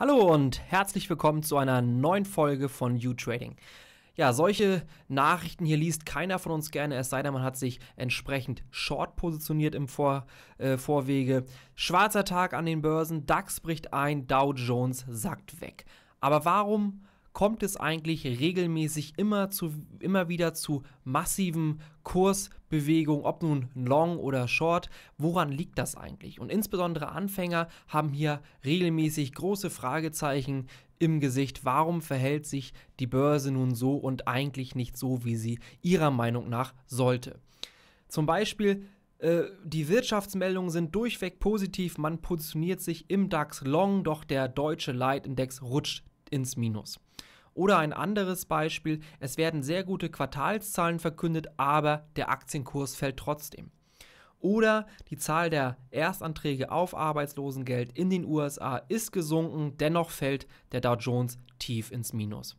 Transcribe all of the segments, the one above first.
Hallo und herzlich willkommen zu einer neuen Folge von U-Trading. Ja, solche Nachrichten hier liest keiner von uns gerne, es sei denn, man hat sich entsprechend short positioniert im Vor, äh, Vorwege. Schwarzer Tag an den Börsen, DAX bricht ein, Dow Jones sackt weg. Aber warum kommt es eigentlich regelmäßig immer, zu, immer wieder zu massiven Kursbewegungen, ob nun Long oder Short. Woran liegt das eigentlich? Und insbesondere Anfänger haben hier regelmäßig große Fragezeichen im Gesicht. Warum verhält sich die Börse nun so und eigentlich nicht so, wie sie ihrer Meinung nach sollte? Zum Beispiel äh, die Wirtschaftsmeldungen sind durchweg positiv, man positioniert sich im DAX long, doch der deutsche Leitindex rutscht ins Minus. Oder ein anderes Beispiel, es werden sehr gute Quartalszahlen verkündet, aber der Aktienkurs fällt trotzdem. Oder die Zahl der Erstanträge auf Arbeitslosengeld in den USA ist gesunken, dennoch fällt der Dow Jones tief ins Minus.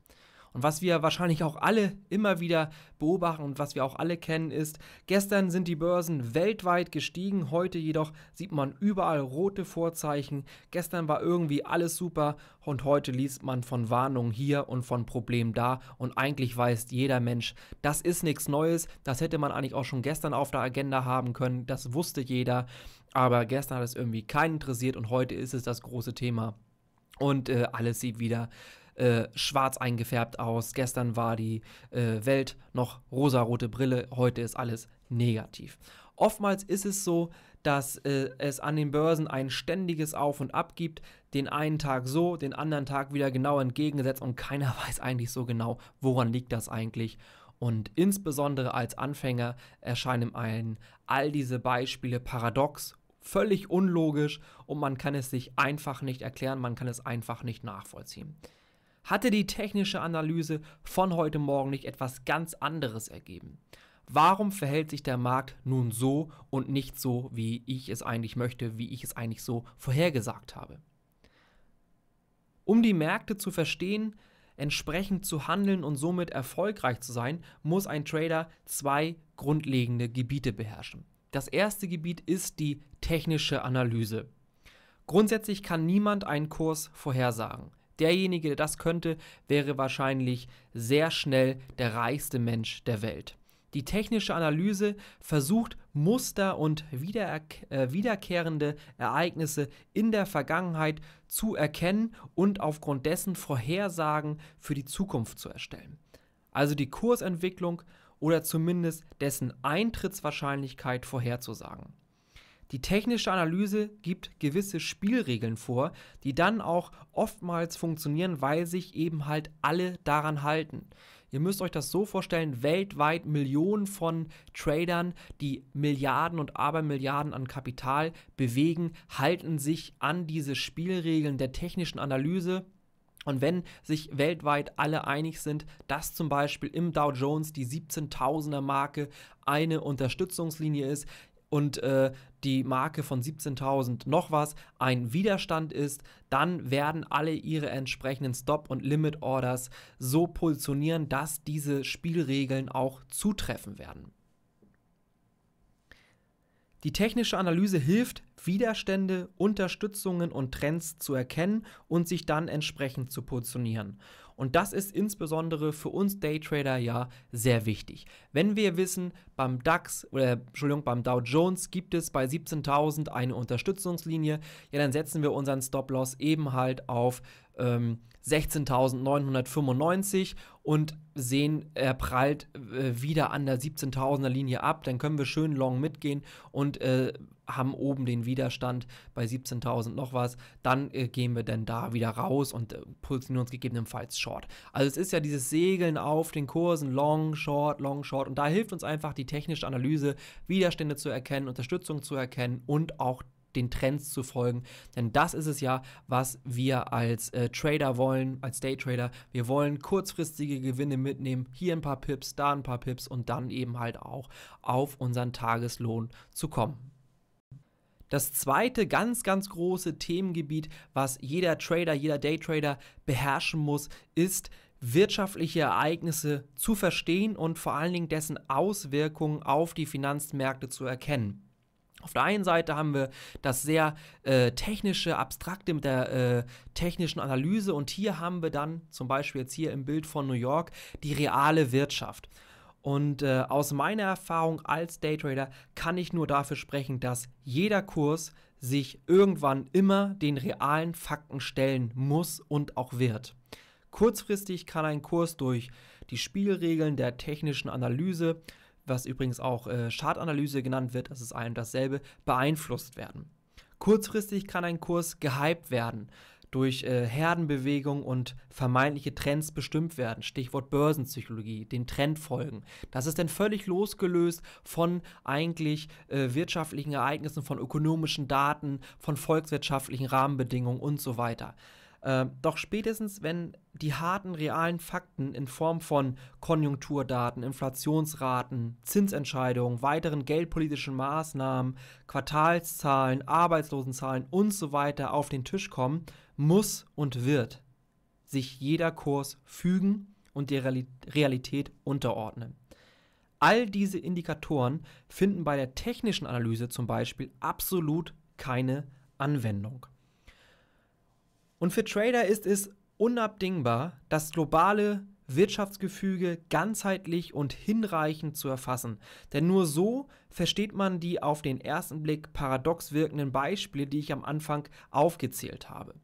Und was wir wahrscheinlich auch alle immer wieder beobachten und was wir auch alle kennen, ist, gestern sind die Börsen weltweit gestiegen, heute jedoch sieht man überall rote Vorzeichen. Gestern war irgendwie alles super und heute liest man von Warnungen hier und von Problemen da und eigentlich weiß jeder Mensch, das ist nichts Neues, das hätte man eigentlich auch schon gestern auf der Agenda haben können, das wusste jeder, aber gestern hat es irgendwie keinen interessiert und heute ist es das große Thema und äh, alles sieht wieder äh, schwarz eingefärbt aus. Gestern war die äh, Welt noch rosarote Brille, heute ist alles negativ. Oftmals ist es so, dass äh, es an den Börsen ein ständiges Auf und Ab gibt, den einen Tag so, den anderen Tag wieder genau entgegengesetzt und keiner weiß eigentlich so genau, woran liegt das eigentlich. Und insbesondere als Anfänger erscheinen einem all diese Beispiele paradox, völlig unlogisch und man kann es sich einfach nicht erklären, man kann es einfach nicht nachvollziehen. Hatte die technische Analyse von heute Morgen nicht etwas ganz anderes ergeben? Warum verhält sich der Markt nun so und nicht so, wie ich es eigentlich möchte, wie ich es eigentlich so vorhergesagt habe? Um die Märkte zu verstehen, entsprechend zu handeln und somit erfolgreich zu sein, muss ein Trader zwei grundlegende Gebiete beherrschen. Das erste Gebiet ist die technische Analyse. Grundsätzlich kann niemand einen Kurs vorhersagen. Derjenige, der das könnte, wäre wahrscheinlich sehr schnell der reichste Mensch der Welt. Die technische Analyse versucht Muster und wiederer äh, wiederkehrende Ereignisse in der Vergangenheit zu erkennen und aufgrund dessen Vorhersagen für die Zukunft zu erstellen. Also die Kursentwicklung oder zumindest dessen Eintrittswahrscheinlichkeit vorherzusagen. Die technische Analyse gibt gewisse Spielregeln vor, die dann auch oftmals funktionieren, weil sich eben halt alle daran halten. Ihr müsst euch das so vorstellen, weltweit Millionen von Tradern, die Milliarden und Abermilliarden an Kapital bewegen, halten sich an diese Spielregeln der technischen Analyse. Und wenn sich weltweit alle einig sind, dass zum Beispiel im Dow Jones die 17.000er Marke eine Unterstützungslinie ist, und äh, die Marke von 17.000 noch was ein Widerstand ist, dann werden alle ihre entsprechenden Stop- und Limit-Orders so positionieren, dass diese Spielregeln auch zutreffen werden. Die technische Analyse hilft, Widerstände, Unterstützungen und Trends zu erkennen und sich dann entsprechend zu positionieren. Und das ist insbesondere für uns Daytrader ja sehr wichtig. Wenn wir wissen, beim DAX oder Entschuldigung, beim Dow Jones gibt es bei 17.000 eine Unterstützungslinie, ja, dann setzen wir unseren Stop-Loss eben halt auf ähm, 16.995 und sehen, er prallt äh, wieder an der 17.000er Linie ab. Dann können wir schön long mitgehen und äh, haben oben den Widerstand bei 17.000 noch was, dann äh, gehen wir denn da wieder raus und äh, positionieren uns gegebenenfalls Short. Also es ist ja dieses Segeln auf den Kursen, Long, Short, Long, Short und da hilft uns einfach die technische Analyse, Widerstände zu erkennen, Unterstützung zu erkennen und auch den Trends zu folgen. Denn das ist es ja, was wir als äh, Trader wollen, als Daytrader. Wir wollen kurzfristige Gewinne mitnehmen, hier ein paar Pips, da ein paar Pips und dann eben halt auch auf unseren Tageslohn zu kommen. Das zweite ganz, ganz große Themengebiet, was jeder Trader, jeder Daytrader beherrschen muss, ist wirtschaftliche Ereignisse zu verstehen und vor allen Dingen dessen Auswirkungen auf die Finanzmärkte zu erkennen. Auf der einen Seite haben wir das sehr äh, technische, abstrakte mit der äh, technischen Analyse und hier haben wir dann zum Beispiel jetzt hier im Bild von New York die reale Wirtschaft. Und äh, aus meiner Erfahrung als Daytrader kann ich nur dafür sprechen, dass jeder Kurs sich irgendwann immer den realen Fakten stellen muss und auch wird. Kurzfristig kann ein Kurs durch die Spielregeln der technischen Analyse, was übrigens auch äh, Chartanalyse genannt wird, das ist ein dasselbe, beeinflusst werden. Kurzfristig kann ein Kurs gehypt werden, durch äh, Herdenbewegung und vermeintliche Trends bestimmt werden. Stichwort Börsenpsychologie, den Trend folgen. Das ist dann völlig losgelöst von eigentlich äh, wirtschaftlichen Ereignissen, von ökonomischen Daten, von volkswirtschaftlichen Rahmenbedingungen und so weiter. Äh, doch spätestens, wenn die harten realen Fakten in Form von Konjunkturdaten, Inflationsraten, Zinsentscheidungen, weiteren geldpolitischen Maßnahmen, Quartalszahlen, Arbeitslosenzahlen und so weiter auf den Tisch kommen, muss und wird sich jeder Kurs fügen und der Realität unterordnen. All diese Indikatoren finden bei der technischen Analyse zum Beispiel absolut keine Anwendung. Und für Trader ist es unabdingbar, das globale Wirtschaftsgefüge ganzheitlich und hinreichend zu erfassen. Denn nur so versteht man die auf den ersten Blick paradox wirkenden Beispiele, die ich am Anfang aufgezählt habe.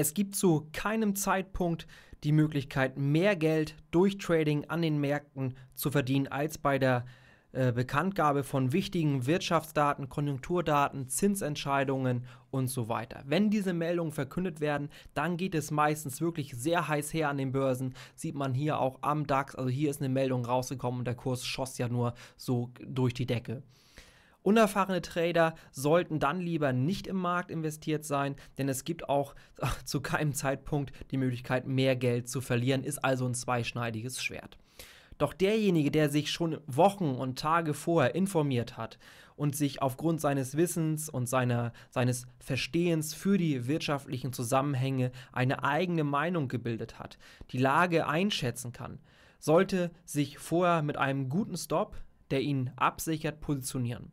Es gibt zu keinem Zeitpunkt die Möglichkeit, mehr Geld durch Trading an den Märkten zu verdienen als bei der äh, Bekanntgabe von wichtigen Wirtschaftsdaten, Konjunkturdaten, Zinsentscheidungen und so weiter. Wenn diese Meldungen verkündet werden, dann geht es meistens wirklich sehr heiß her an den Börsen. Sieht man hier auch am DAX, also hier ist eine Meldung rausgekommen und der Kurs schoss ja nur so durch die Decke. Unerfahrene Trader sollten dann lieber nicht im Markt investiert sein, denn es gibt auch zu keinem Zeitpunkt die Möglichkeit, mehr Geld zu verlieren, ist also ein zweischneidiges Schwert. Doch derjenige, der sich schon Wochen und Tage vorher informiert hat und sich aufgrund seines Wissens und seiner, seines Verstehens für die wirtschaftlichen Zusammenhänge eine eigene Meinung gebildet hat, die Lage einschätzen kann, sollte sich vorher mit einem guten Stop, der ihn absichert, positionieren.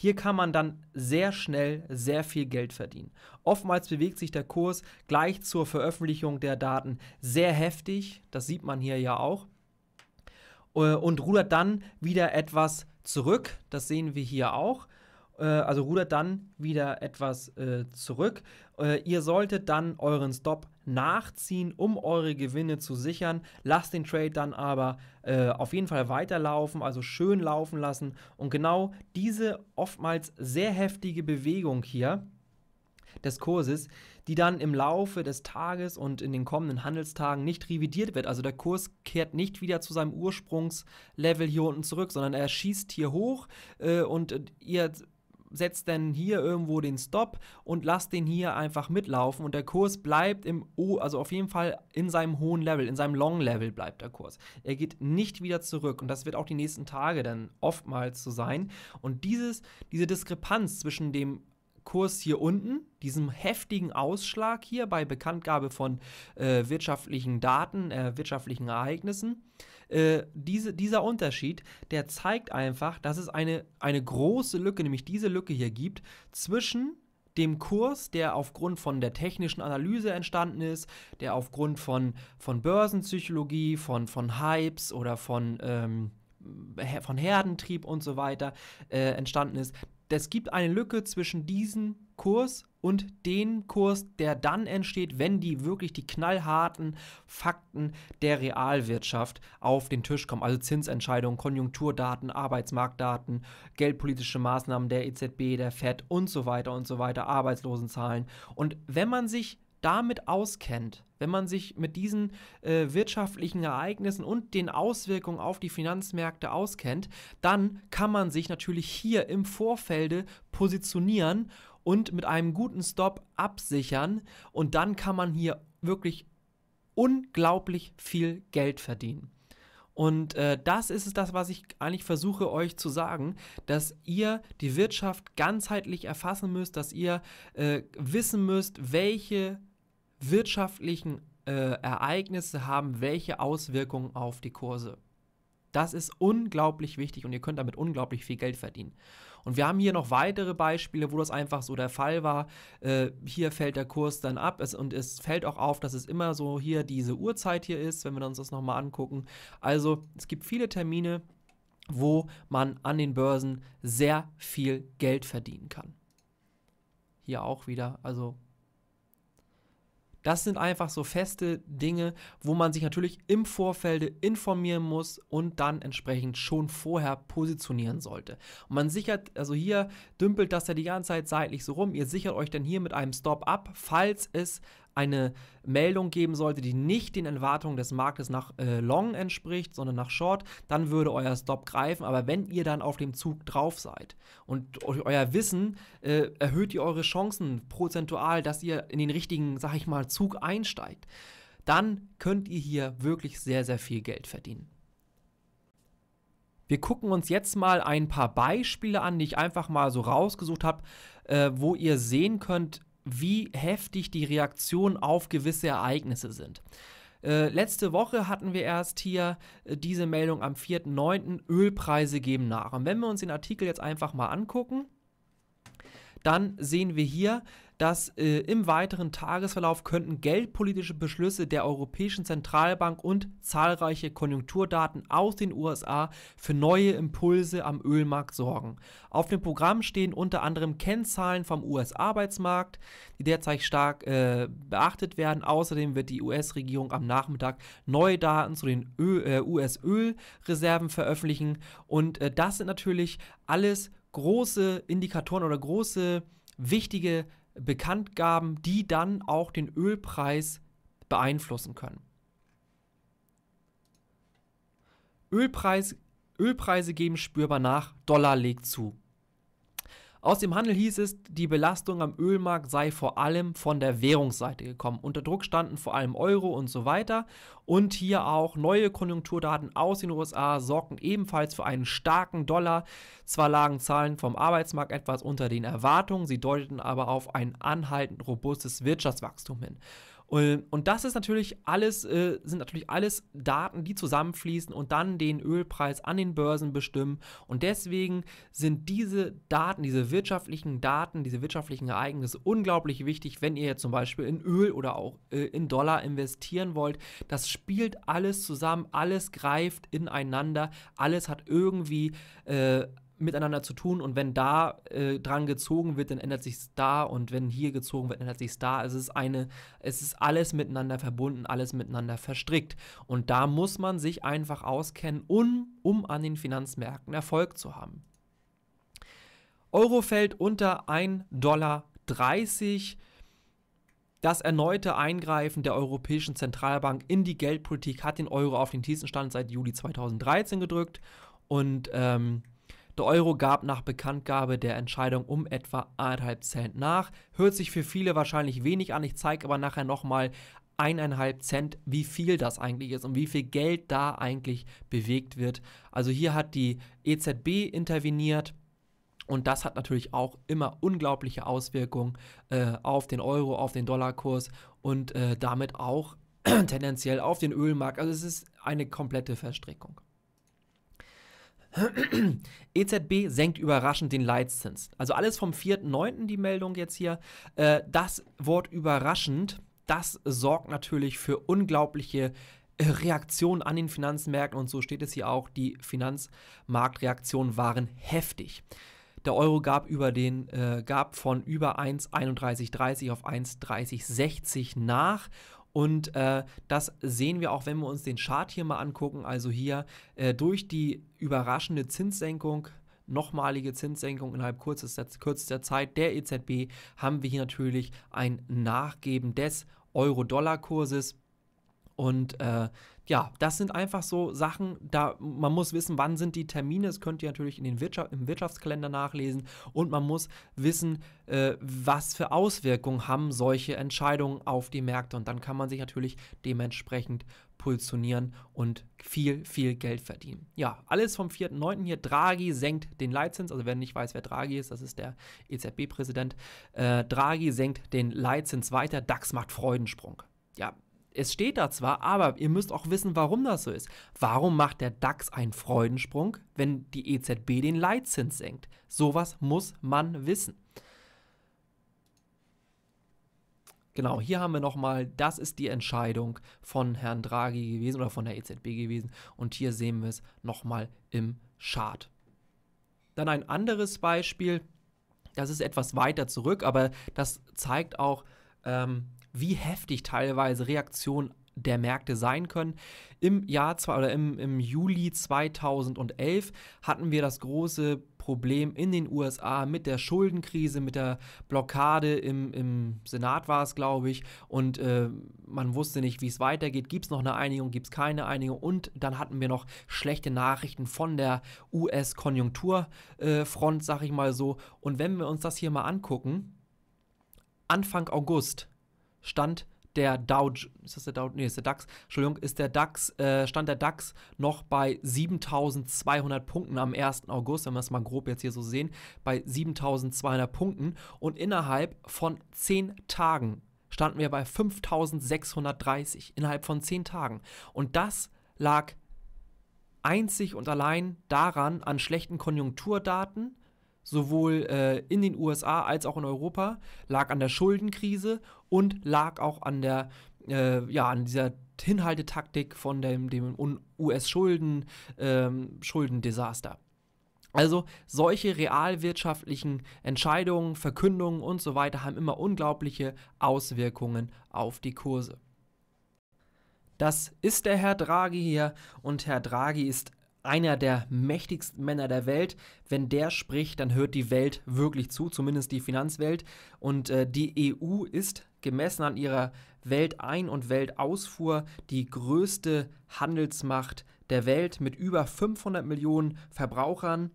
Hier kann man dann sehr schnell sehr viel Geld verdienen. Oftmals bewegt sich der Kurs gleich zur Veröffentlichung der Daten sehr heftig, das sieht man hier ja auch, äh, und rudert dann wieder etwas zurück, das sehen wir hier auch. Äh, also rudert dann wieder etwas äh, zurück. Äh, ihr solltet dann euren Stop nachziehen, um eure Gewinne zu sichern. Lasst den Trade dann aber äh, auf jeden Fall weiterlaufen, also schön laufen lassen. Und genau diese oftmals sehr heftige Bewegung hier des Kurses, die dann im Laufe des Tages und in den kommenden Handelstagen nicht revidiert wird. Also der Kurs kehrt nicht wieder zu seinem Ursprungslevel hier unten zurück, sondern er schießt hier hoch äh, und ihr setzt dann hier irgendwo den Stop und lasst den hier einfach mitlaufen und der Kurs bleibt im O, also auf jeden Fall in seinem hohen Level, in seinem Long Level bleibt der Kurs. Er geht nicht wieder zurück und das wird auch die nächsten Tage dann oftmals so sein. Und dieses, diese Diskrepanz zwischen dem Kurs hier unten, diesem heftigen Ausschlag hier bei Bekanntgabe von äh, wirtschaftlichen Daten, äh, wirtschaftlichen Ereignissen, äh, diese, dieser Unterschied, der zeigt einfach, dass es eine, eine große Lücke, nämlich diese Lücke hier gibt, zwischen dem Kurs, der aufgrund von der technischen Analyse entstanden ist, der aufgrund von, von Börsenpsychologie, von, von Hypes oder von, ähm, von Herdentrieb und so weiter äh, entstanden ist, es gibt eine Lücke zwischen diesem Kurs und dem Kurs, der dann entsteht, wenn die wirklich die knallharten Fakten der Realwirtschaft auf den Tisch kommen. Also Zinsentscheidungen, Konjunkturdaten, Arbeitsmarktdaten, geldpolitische Maßnahmen der EZB, der FED und so weiter und so weiter, Arbeitslosenzahlen. Und wenn man sich damit auskennt, wenn man sich mit diesen äh, wirtschaftlichen Ereignissen und den Auswirkungen auf die Finanzmärkte auskennt, dann kann man sich natürlich hier im Vorfelde positionieren und mit einem guten Stop absichern und dann kann man hier wirklich unglaublich viel Geld verdienen. Und äh, das ist es, das, was ich eigentlich versuche euch zu sagen, dass ihr die Wirtschaft ganzheitlich erfassen müsst, dass ihr äh, wissen müsst, welche wirtschaftlichen äh, Ereignisse haben welche Auswirkungen auf die Kurse. Das ist unglaublich wichtig und ihr könnt damit unglaublich viel Geld verdienen. Und wir haben hier noch weitere Beispiele, wo das einfach so der Fall war. Äh, hier fällt der Kurs dann ab es, und es fällt auch auf, dass es immer so hier diese Uhrzeit hier ist, wenn wir uns das nochmal angucken. Also es gibt viele Termine, wo man an den Börsen sehr viel Geld verdienen kann. Hier auch wieder, also das sind einfach so feste Dinge, wo man sich natürlich im Vorfeld informieren muss und dann entsprechend schon vorher positionieren sollte. Und man sichert, also hier dümpelt das ja die ganze Zeit seitlich so rum. Ihr sichert euch dann hier mit einem Stop ab, falls es eine Meldung geben sollte, die nicht den Erwartungen des Marktes nach äh, Long entspricht, sondern nach Short, dann würde euer Stop greifen. Aber wenn ihr dann auf dem Zug drauf seid und euer Wissen äh, erhöht ihr eure Chancen prozentual, dass ihr in den richtigen, sag ich mal, Zug einsteigt, dann könnt ihr hier wirklich sehr, sehr viel Geld verdienen. Wir gucken uns jetzt mal ein paar Beispiele an, die ich einfach mal so rausgesucht habe, äh, wo ihr sehen könnt, wie heftig die Reaktionen auf gewisse Ereignisse sind. Äh, letzte Woche hatten wir erst hier äh, diese Meldung am 4.9. Ölpreise geben nach. Und wenn wir uns den Artikel jetzt einfach mal angucken, dann sehen wir hier, dass äh, im weiteren Tagesverlauf könnten geldpolitische Beschlüsse der Europäischen Zentralbank und zahlreiche Konjunkturdaten aus den USA für neue Impulse am Ölmarkt sorgen. Auf dem Programm stehen unter anderem Kennzahlen vom US-Arbeitsmarkt, die derzeit stark äh, beachtet werden. Außerdem wird die US-Regierung am Nachmittag neue Daten zu den äh, US-Ölreserven veröffentlichen. Und äh, das sind natürlich alles große Indikatoren oder große wichtige Bekanntgaben, die dann auch den Ölpreis beeinflussen können. Ölpreis, Ölpreise geben spürbar nach, Dollar legt zu. Aus dem Handel hieß es, die Belastung am Ölmarkt sei vor allem von der Währungsseite gekommen. Unter Druck standen vor allem Euro und so weiter. Und hier auch neue Konjunkturdaten aus den USA sorgten ebenfalls für einen starken Dollar. Zwar lagen Zahlen vom Arbeitsmarkt etwas unter den Erwartungen, sie deuteten aber auf ein anhaltend robustes Wirtschaftswachstum hin. Und das ist natürlich alles, äh, sind natürlich alles Daten, die zusammenfließen und dann den Ölpreis an den Börsen bestimmen. Und deswegen sind diese Daten, diese wirtschaftlichen Daten, diese wirtschaftlichen Ereignisse unglaublich wichtig, wenn ihr jetzt zum Beispiel in Öl oder auch äh, in Dollar investieren wollt. Das spielt alles zusammen, alles greift ineinander, alles hat irgendwie äh, miteinander zu tun und wenn da äh, dran gezogen wird, dann ändert sich es da und wenn hier gezogen wird, ändert sich da. Es ist eine, es ist alles miteinander verbunden, alles miteinander verstrickt und da muss man sich einfach auskennen, um, um an den Finanzmärkten Erfolg zu haben. Euro fällt unter 1,30 Dollar. Das erneute Eingreifen der Europäischen Zentralbank in die Geldpolitik hat den Euro auf den tiefsten Stand seit Juli 2013 gedrückt und ähm, der Euro gab nach Bekanntgabe der Entscheidung um etwa 1,5 Cent nach. Hört sich für viele wahrscheinlich wenig an. Ich zeige aber nachher nochmal 1,5 Cent, wie viel das eigentlich ist und wie viel Geld da eigentlich bewegt wird. Also hier hat die EZB interveniert. Und das hat natürlich auch immer unglaubliche Auswirkungen äh, auf den Euro, auf den Dollarkurs und äh, damit auch tendenziell auf den Ölmarkt. Also es ist eine komplette Verstrickung. EZB e senkt überraschend den Leitzins. Also alles vom 4.9. die Meldung jetzt hier. Äh, das Wort überraschend, das sorgt natürlich für unglaubliche äh, Reaktionen an den Finanzmärkten und so steht es hier auch. Die Finanzmarktreaktionen waren heftig. Der Euro gab, über den, äh, gab von über 1,3130 auf 1,3060 nach und äh, das sehen wir auch, wenn wir uns den Chart hier mal angucken. Also hier äh, durch die überraschende Zinssenkung nochmalige Zinssenkung innerhalb kürzester, kürzester Zeit der EZB haben wir hier natürlich ein Nachgeben des Euro-Dollar-Kurses. Und äh, ja, das sind einfach so Sachen, da man muss wissen, wann sind die Termine. Das könnt ihr natürlich in den Wirtschaft, im Wirtschaftskalender nachlesen. Und man muss wissen, äh, was für Auswirkungen haben solche Entscheidungen auf die Märkte. Und dann kann man sich natürlich dementsprechend positionieren und viel, viel Geld verdienen. Ja, alles vom 4.9. hier. Draghi senkt den Leitzins. Also wer nicht weiß, wer Draghi ist, das ist der EZB-Präsident. Äh, Draghi senkt den Leitzins weiter. DAX macht Freudensprung. Ja, es steht da zwar, aber ihr müsst auch wissen, warum das so ist. Warum macht der DAX einen Freudensprung, wenn die EZB den Leitzins senkt? Sowas muss man wissen. Genau, hier haben wir nochmal, das ist die Entscheidung von Herrn Draghi gewesen oder von der EZB gewesen. Und hier sehen wir es nochmal im Chart. Dann ein anderes Beispiel, das ist etwas weiter zurück, aber das zeigt auch, ähm, wie heftig teilweise Reaktionen der Märkte sein können. Im Jahr zwei, oder im, im Juli 2011 hatten wir das große Problem in den USA mit der Schuldenkrise, mit der Blockade im, im Senat war es, glaube ich, und äh, man wusste nicht, wie es weitergeht. Gibt es noch eine Einigung, gibt es keine Einigung? Und dann hatten wir noch schlechte Nachrichten von der US-Konjunkturfront, äh, sag ich mal so. Und wenn wir uns das hier mal angucken, Anfang August stand der Dow, ist das der Dow, nee, ist der DAX, Entschuldigung, ist der DAX, äh, stand der DAX noch bei 7200 Punkten am 1. August, wenn wir es mal grob jetzt hier so sehen, bei 7200 Punkten und innerhalb von 10 Tagen standen wir bei 5630, innerhalb von 10 Tagen. Und das lag einzig und allein daran an schlechten Konjunkturdaten sowohl äh, in den USA als auch in Europa, lag an der Schuldenkrise und lag auch an der, äh, ja, an dieser Hinhaltetaktik von dem, dem US-Schulden-Schuldendesaster. Ähm, also solche realwirtschaftlichen Entscheidungen, Verkündungen und so weiter haben immer unglaubliche Auswirkungen auf die Kurse. Das ist der Herr Draghi hier und Herr Draghi ist einer der mächtigsten Männer der Welt. Wenn der spricht, dann hört die Welt wirklich zu, zumindest die Finanzwelt. Und äh, die EU ist gemessen an ihrer Weltein- und Weltausfuhr die größte Handelsmacht der Welt mit über 500 Millionen Verbrauchern.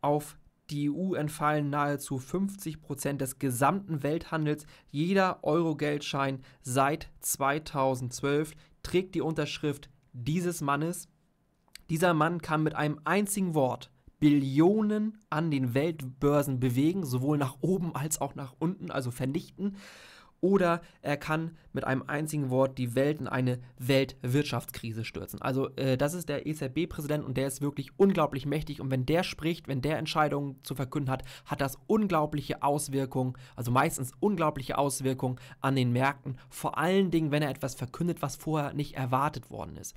Auf die EU entfallen nahezu 50 Prozent des gesamten Welthandels. Jeder Euro-Geldschein seit 2012 trägt die Unterschrift dieses Mannes. Dieser Mann kann mit einem einzigen Wort Billionen an den Weltbörsen bewegen, sowohl nach oben als auch nach unten, also vernichten. Oder er kann mit einem einzigen Wort die Welt in eine Weltwirtschaftskrise stürzen. Also äh, das ist der EZB-Präsident und der ist wirklich unglaublich mächtig. Und wenn der spricht, wenn der Entscheidungen zu verkünden hat, hat das unglaubliche Auswirkungen, also meistens unglaubliche Auswirkungen an den Märkten. Vor allen Dingen, wenn er etwas verkündet, was vorher nicht erwartet worden ist.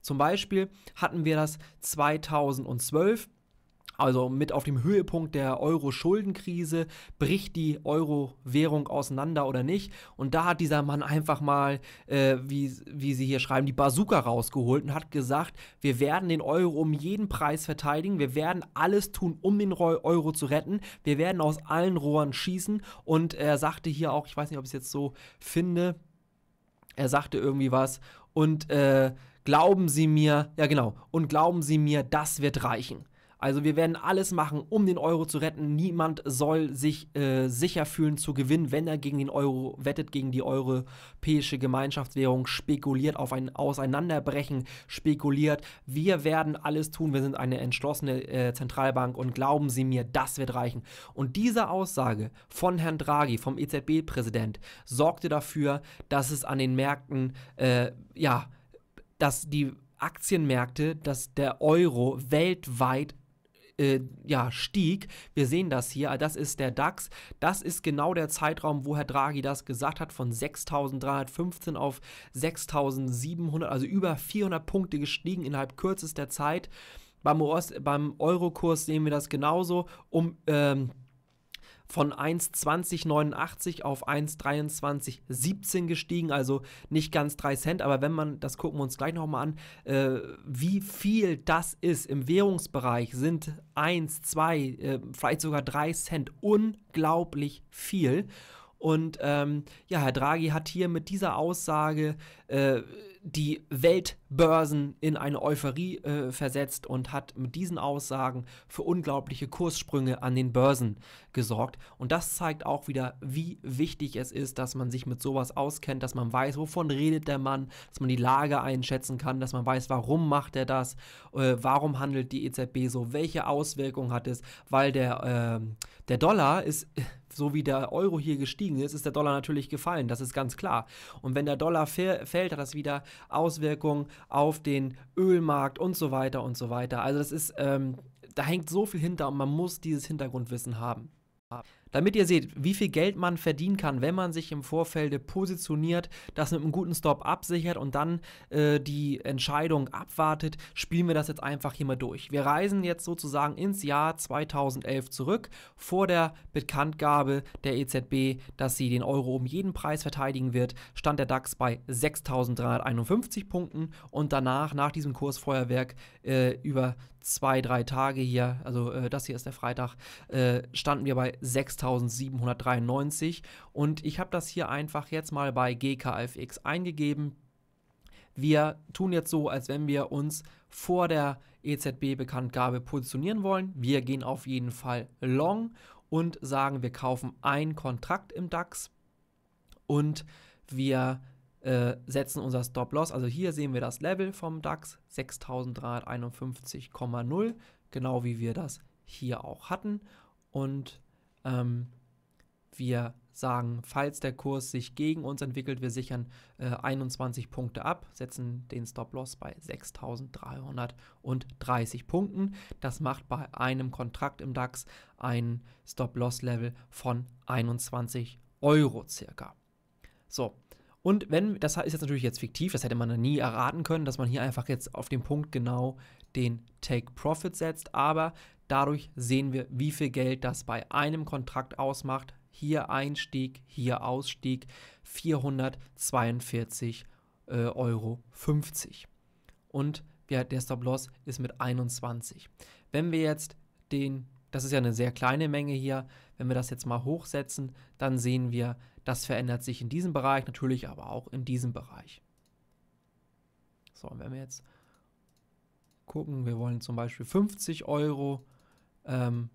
Zum Beispiel hatten wir das 2012. Also mit auf dem Höhepunkt der Euro-Schuldenkrise bricht die Euro-Währung auseinander oder nicht. Und da hat dieser Mann einfach mal, äh, wie, wie sie hier schreiben, die Bazooka rausgeholt und hat gesagt, wir werden den Euro um jeden Preis verteidigen, wir werden alles tun, um den Euro zu retten, wir werden aus allen Rohren schießen. Und er sagte hier auch, ich weiß nicht, ob ich es jetzt so finde, er sagte irgendwie was und äh, Glauben Sie mir, ja genau, und glauben Sie mir, das wird reichen. Also wir werden alles machen, um den Euro zu retten. Niemand soll sich äh, sicher fühlen zu gewinnen, wenn er gegen den Euro wettet, gegen die europäische Gemeinschaftswährung, spekuliert auf ein Auseinanderbrechen, spekuliert. Wir werden alles tun. Wir sind eine entschlossene äh, Zentralbank und glauben Sie mir, das wird reichen. Und diese Aussage von Herrn Draghi, vom EZB-Präsident, sorgte dafür, dass es an den Märkten, äh, ja, dass die Aktienmärkte, dass der Euro weltweit äh, ja, stieg. Wir sehen das hier, das ist der DAX. Das ist genau der Zeitraum, wo Herr Draghi das gesagt hat, von 6.315 auf 6.700, also über 400 Punkte gestiegen innerhalb kürzester Zeit. Beim, US, beim Eurokurs sehen wir das genauso, um... Ähm, von 1,2089 auf 1,2317 gestiegen, also nicht ganz 3 Cent, aber wenn man, das gucken wir uns gleich nochmal an, äh, wie viel das ist im Währungsbereich, sind 1, 2, äh, vielleicht sogar 3 Cent unglaublich viel. Und ähm, ja, Herr Draghi hat hier mit dieser Aussage äh, die Weltbörsen in eine Euphorie äh, versetzt und hat mit diesen Aussagen für unglaubliche Kurssprünge an den Börsen gesorgt. Und das zeigt auch wieder, wie wichtig es ist, dass man sich mit sowas auskennt, dass man weiß, wovon redet der Mann, dass man die Lage einschätzen kann, dass man weiß, warum macht er das, äh, warum handelt die EZB so, welche Auswirkungen hat es, weil der, äh, der Dollar ist so wie der Euro hier gestiegen ist, ist der Dollar natürlich gefallen, das ist ganz klar. Und wenn der Dollar fällt, hat das wieder Auswirkungen auf den Ölmarkt und so weiter und so weiter. Also das ist, ähm, da hängt so viel hinter und man muss dieses Hintergrundwissen haben. Damit ihr seht, wie viel Geld man verdienen kann, wenn man sich im Vorfeld positioniert, das mit einem guten Stop absichert und dann äh, die Entscheidung abwartet, spielen wir das jetzt einfach hier mal durch. Wir reisen jetzt sozusagen ins Jahr 2011 zurück, vor der Bekanntgabe der EZB, dass sie den Euro um jeden Preis verteidigen wird, stand der DAX bei 6.351 Punkten und danach, nach diesem Kursfeuerwerk, äh, über zwei, drei Tage hier, also äh, das hier ist der Freitag, äh, standen wir bei 6.793 und ich habe das hier einfach jetzt mal bei GKFX eingegeben. Wir tun jetzt so, als wenn wir uns vor der EZB-Bekanntgabe positionieren wollen. Wir gehen auf jeden Fall long und sagen, wir kaufen einen Kontrakt im DAX und wir äh, setzen unser Stop-Loss. Also hier sehen wir das Level vom DAX 6351,0, genau wie wir das hier auch hatten. Und ähm, wir sagen, falls der Kurs sich gegen uns entwickelt, wir sichern äh, 21 Punkte ab, setzen den Stop-Loss bei 6.330 Punkten. Das macht bei einem Kontrakt im DAX ein Stop-Loss-Level von 21 Euro circa. So, und wenn, das ist jetzt natürlich jetzt fiktiv, das hätte man nie erraten können, dass man hier einfach jetzt auf den Punkt genau den Take Profit setzt, aber dadurch sehen wir, wie viel Geld das bei einem Kontrakt ausmacht. Hier Einstieg, hier Ausstieg, 442,50 äh, Euro Und der Stop-Loss ist mit 21. Wenn wir jetzt den, das ist ja eine sehr kleine Menge hier, wenn wir das jetzt mal hochsetzen, dann sehen wir, das verändert sich in diesem Bereich natürlich, aber auch in diesem Bereich. So, und wenn wir jetzt gucken, wir wollen zum Beispiel 50 Euro ähm,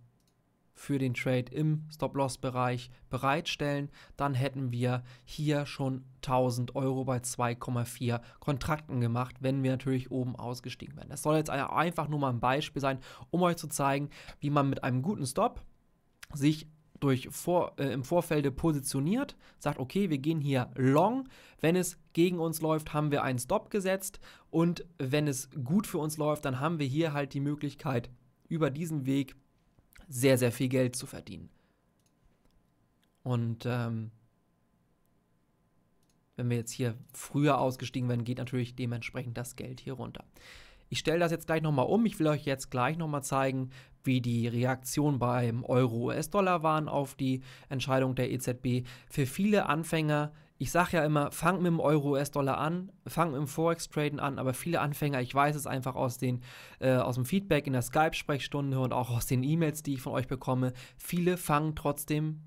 für den Trade im Stop-Loss-Bereich bereitstellen, dann hätten wir hier schon 1000 Euro bei 2,4 Kontrakten gemacht, wenn wir natürlich oben ausgestiegen wären. Das soll jetzt einfach nur mal ein Beispiel sein, um euch zu zeigen, wie man mit einem guten Stop sich durch vor, äh, im Vorfeld positioniert, sagt, okay, wir gehen hier long. Wenn es gegen uns läuft, haben wir einen Stop gesetzt und wenn es gut für uns läuft, dann haben wir hier halt die Möglichkeit, über diesen Weg sehr, sehr viel Geld zu verdienen. Und ähm, wenn wir jetzt hier früher ausgestiegen werden, geht natürlich dementsprechend das Geld hier runter. Ich stelle das jetzt gleich nochmal um. Ich will euch jetzt gleich nochmal zeigen, wie die Reaktion beim Euro-US-Dollar waren auf die Entscheidung der EZB. Für viele Anfänger, ich sage ja immer, fangt mit dem Euro-US-Dollar an, fangt mit dem Forex-Traden an, aber viele Anfänger, ich weiß es einfach aus, den, äh, aus dem Feedback in der Skype-Sprechstunde und auch aus den E-Mails, die ich von euch bekomme, viele fangen trotzdem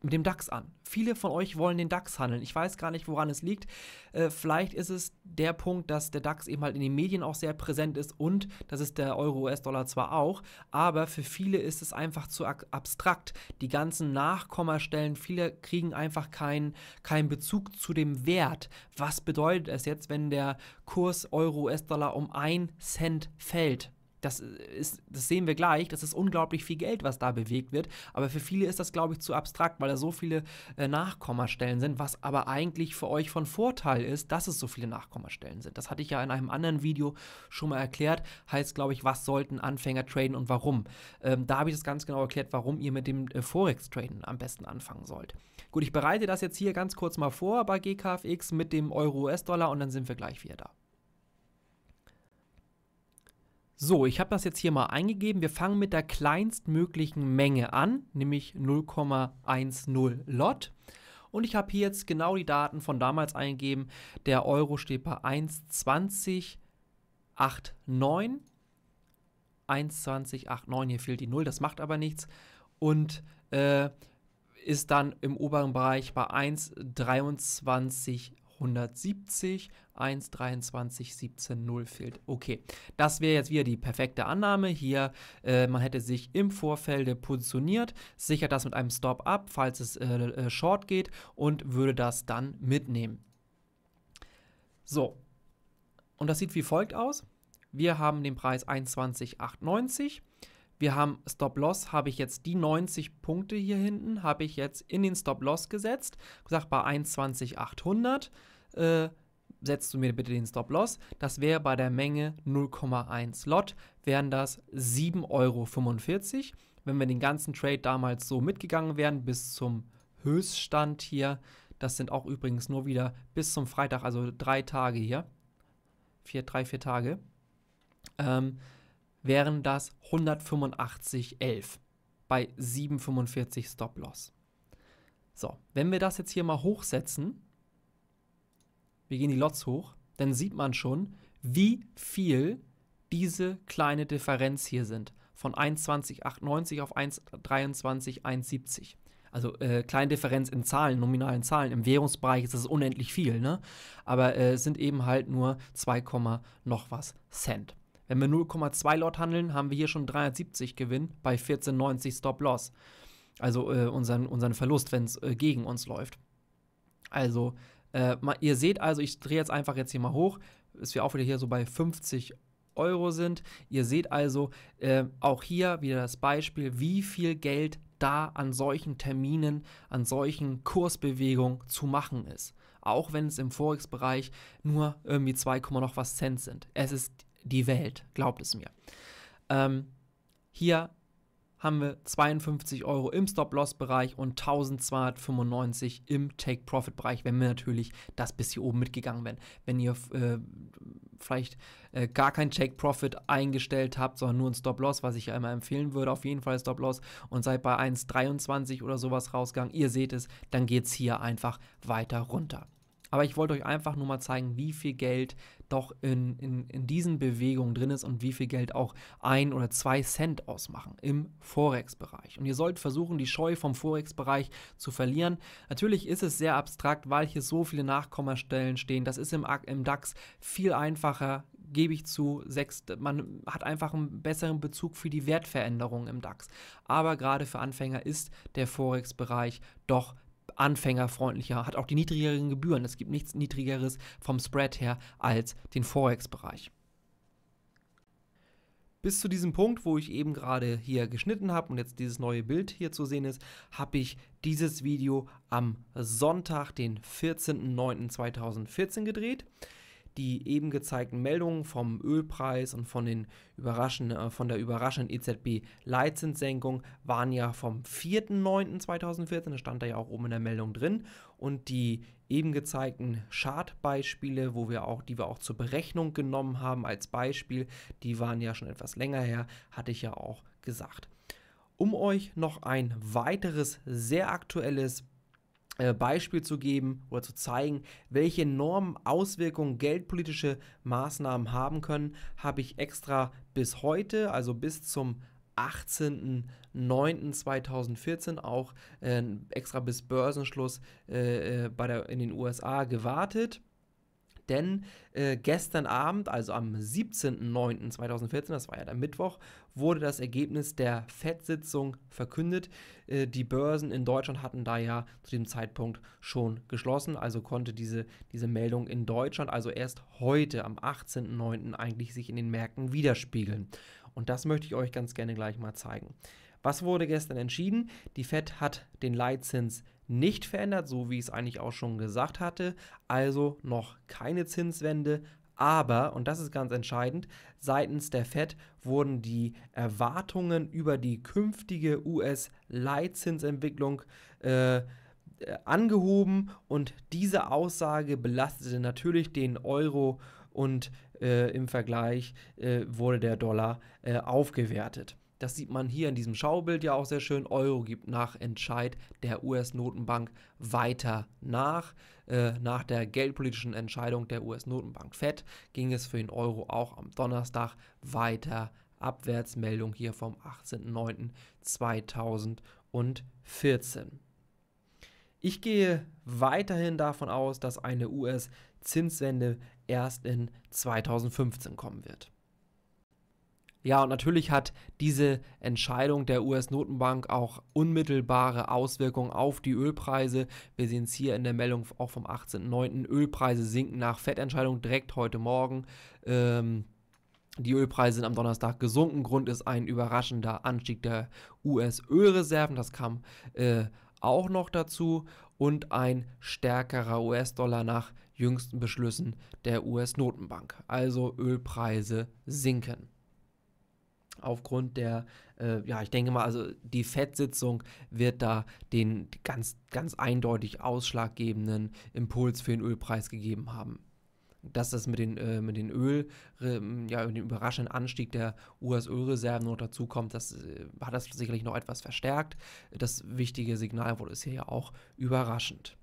mit dem DAX an viele von euch wollen den DAX handeln. Ich weiß gar nicht, woran es liegt. Äh, vielleicht ist es der Punkt, dass der DAX eben halt in den Medien auch sehr präsent ist und das ist der Euro-US-Dollar zwar auch, aber für viele ist es einfach zu abstrakt. Die ganzen Nachkommastellen, viele kriegen einfach keinen kein Bezug zu dem Wert. Was bedeutet es jetzt, wenn der Kurs Euro-US-Dollar um 1 Cent fällt? das, äh, ist, das sehen wir gleich, das ist unglaublich viel Geld, was da bewegt wird. Aber für viele ist das, glaube ich, zu abstrakt, weil da so viele äh, Nachkommastellen sind, was aber eigentlich für euch von Vorteil ist, dass es so viele Nachkommastellen sind. Das hatte ich ja in einem anderen Video schon mal erklärt. Heißt, glaube ich, was sollten Anfänger traden und warum. Ähm, da habe ich das ganz genau erklärt, warum ihr mit dem äh, Forex-Traden am besten anfangen sollt. Gut, ich bereite das jetzt hier ganz kurz mal vor bei GKFX mit dem Euro-US-Dollar und dann sind wir gleich wieder da. So, ich habe das jetzt hier mal eingegeben. Wir fangen mit der kleinstmöglichen Menge an, nämlich 0,10 Lot. Und ich habe hier jetzt genau die Daten von damals eingegeben. Der Euro steht bei 1,2089. 1,2089, hier fehlt die 0, das macht aber nichts. Und äh, ist dann im oberen Bereich bei 1,23 170, 123, 17, 0 fehlt. Okay, das wäre jetzt wieder die perfekte Annahme. Hier, äh, man hätte sich im Vorfeld positioniert, sichert das mit einem Stop ab, falls es äh, äh Short geht und würde das dann mitnehmen. So, und das sieht wie folgt aus. Wir haben den Preis 21,890 wir haben Stop-Loss, habe ich jetzt die 90 Punkte hier hinten, habe ich jetzt in den Stop-Loss gesetzt, gesagt bei 1,20800, äh, setzt du mir bitte den Stop-Loss, das wäre bei der Menge 0,1 Lot, wären das 7,45 Euro. Wenn wir den ganzen Trade damals so mitgegangen wären, bis zum Höchststand hier, das sind auch übrigens nur wieder bis zum Freitag, also drei Tage hier, vier, drei, vier Tage, ähm, wären das 185,11 bei 7,45 Stop-Loss. So, wenn wir das jetzt hier mal hochsetzen, wir gehen die Lots hoch, dann sieht man schon, wie viel diese kleine Differenz hier sind. Von 1,20,890 auf 1,23,170. Also äh, kleine Differenz in Zahlen, nominalen Zahlen. Im Währungsbereich ist das unendlich viel, ne? Aber es äh, sind eben halt nur 2, noch was Cent. Wenn wir 0,2 Lot handeln, haben wir hier schon 370 Gewinn bei 14,90 Stop-Loss. Also äh, unseren, unseren Verlust, wenn es äh, gegen uns läuft. Also, äh, mal, ihr seht also, ich drehe jetzt einfach jetzt hier mal hoch, dass wir auch wieder hier so bei 50 Euro sind. Ihr seht also äh, auch hier wieder das Beispiel, wie viel Geld da an solchen Terminen, an solchen Kursbewegungen zu machen ist. Auch wenn es im Forex-Bereich nur irgendwie 2, noch was Cent sind. Es ist die Welt, glaubt es mir. Ähm, hier haben wir 52 Euro im Stop-Loss-Bereich und 1295 im Take-Profit-Bereich, wenn wir natürlich das bis hier oben mitgegangen wären. Wenn ihr äh, vielleicht äh, gar kein Take-Profit eingestellt habt, sondern nur ein Stop-Loss, was ich ja immer empfehlen würde, auf jeden Fall Stop-Loss und seid bei 1,23 oder sowas rausgegangen, ihr seht es, dann geht es hier einfach weiter runter. Aber ich wollte euch einfach nur mal zeigen, wie viel Geld doch in, in, in diesen Bewegungen drin ist und wie viel Geld auch ein oder zwei Cent ausmachen im Forex-Bereich. Und ihr sollt versuchen, die Scheu vom Forex-Bereich zu verlieren. Natürlich ist es sehr abstrakt, weil hier so viele Nachkommastellen stehen. Das ist im, im DAX viel einfacher, gebe ich zu. Sechs, man hat einfach einen besseren Bezug für die Wertveränderungen im DAX. Aber gerade für Anfänger ist der Forex-Bereich doch anfängerfreundlicher, hat auch die niedrigeren Gebühren. Es gibt nichts Niedrigeres vom Spread her als den Forex-Bereich. Bis zu diesem Punkt, wo ich eben gerade hier geschnitten habe und jetzt dieses neue Bild hier zu sehen ist, habe ich dieses Video am Sonntag, den 14.09.2014 gedreht die eben gezeigten Meldungen vom Ölpreis und von, den überraschenden, äh, von der überraschenden EZB-Leitzinssenkung waren ja vom 4.9.2014, das stand da ja auch oben in der Meldung drin, und die eben gezeigten Chartbeispiele, wo wir auch, die wir auch zur Berechnung genommen haben als Beispiel, die waren ja schon etwas länger her, hatte ich ja auch gesagt um euch noch ein weiteres sehr aktuelles äh, Beispiel zu geben oder zu zeigen, welche enormen Auswirkungen geldpolitische Maßnahmen haben können, habe ich extra bis heute, also bis zum 18.09.2014 auch äh, extra bis Börsenschluss äh, äh bei der, in den USA gewartet denn äh, gestern Abend, also am 17.09.2014, das war ja der Mittwoch, wurde das Ergebnis der FED-Sitzung verkündet. Äh, die Börsen in Deutschland hatten da ja zu dem Zeitpunkt schon geschlossen, also konnte diese, diese Meldung in Deutschland, also erst heute am 18.09. eigentlich sich in den Märkten widerspiegeln. Und das möchte ich euch ganz gerne gleich mal zeigen. Was wurde gestern entschieden? Die Fed hat den Leitzins nicht verändert, so wie ich es eigentlich auch schon gesagt hatte. Also noch keine Zinswende, aber, und das ist ganz entscheidend, seitens der Fed wurden die Erwartungen über die künftige US-Leitzinsentwicklung äh, angehoben und diese Aussage belastete natürlich den Euro und äh, im Vergleich äh, wurde der Dollar äh, aufgewertet. Das sieht man hier in diesem Schaubild ja auch sehr schön. Euro gibt nach Entscheid der US-Notenbank weiter nach. Äh, nach der geldpolitischen Entscheidung der US-Notenbank FED ging es für den Euro auch am Donnerstag weiter Abwärtsmeldung hier vom 18.09.2014. Ich gehe weiterhin davon aus, dass eine US-Zinswende erst in 2015 kommen wird. Ja, und natürlich hat diese Entscheidung der US-Notenbank auch unmittelbare Auswirkungen auf die Ölpreise. Wir sehen es hier in der Meldung auch vom 18.09. Ölpreise sinken nach Fettentscheidung direkt heute Morgen. Ähm, die Ölpreise sind am Donnerstag gesunken. Grund ist ein überraschender Anstieg der US-Ölreserven. Das kam äh, auch noch dazu. Und ein stärkerer US-Dollar nach jüngsten Beschlüssen der US-Notenbank. Also Ölpreise sinken aufgrund der, äh, ja, ich denke mal, also die FED-Sitzung wird da den ganz, ganz eindeutig ausschlaggebenden Impuls für den Ölpreis gegeben haben. Dass das mit, den, äh, mit, den Öl, äh, ja, mit dem überraschenden Anstieg der US-Ölreserven noch dazukommt, das äh, hat das sicherlich noch etwas verstärkt. Das wichtige Signal wurde es hier ja auch überraschend.